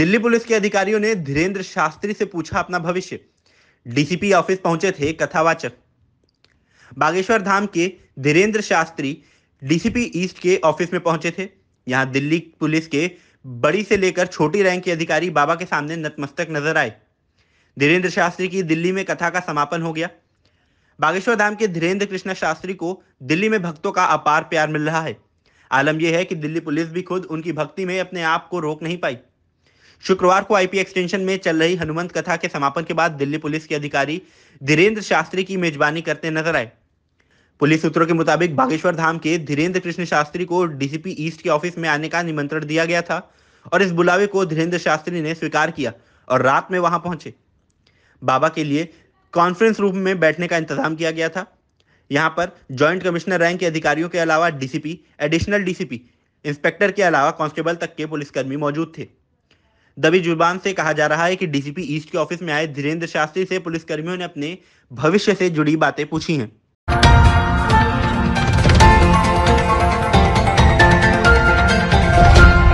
Delhi police के अधिकारियों ने धीरेन्द्र शास्त्री से पूछा अपना भविष्य डीसीपी ऑफिस पहुंचे थे कथावाचक बागेश्वर धाम के धीरेन्द्र शास्त्री डीसीपी ईस्ट के ऑफिस में पहुंचे थे यहां दिल्ली पुलिस के बड़ी से लेकर छोटी रैंक के अधिकारी बाबा के सामने नतमस्तक नजर आए धीरेन्द्र शास्त्री की दिल्ली में कथा का समापन हो गया बागेश्वर धाम के धीरेन्द्र कृष्णा शास्त्री को दिल्ली में भक्तों का अपार प्यार मिल रहा है आलम यह है कि दिल्ली पुलिस भी खुद उनकी भक्ति में अपने आप को रोक नहीं पाई शुक्रवार को आईपी एक्सटेंशन में चल रही हनुमंत कथा के समापन के बाद दिल्ली पुलिस के अधिकारी धीरेन्द्र शास्त्री की मेजबानी करते नजर आए पुलिस सूत्रों के मुताबिक बागेश्वर धाम के धीरेन्द्र कृष्ण शास्त्री को डीसीपी ईस्ट के ऑफिस में आने का निमंत्रण दिया गया था और इस बुलावे को धीरेन्द्र शास्त्री ने स्वीकार किया और रात में वहां पहुंचे बाबा के लिए कॉन्फ्रेंस रूम में बैठने का इंतजाम किया गया था यहाँ पर ज्वाइंट कमिश्नर रैंक के अधिकारियों के अलावा डीसीपी एडिशनल डीसीपी इंस्पेक्टर के अलावा कांस्टेबल तक के पुलिसकर्मी मौजूद थे दबी जुबान से कहा जा रहा है कि डीसीपी ईस्ट के ऑफिस में आए धीरेन्द्र शास्त्री से पुलिसकर्मियों ने अपने भविष्य से जुड़ी बातें पूछी हैं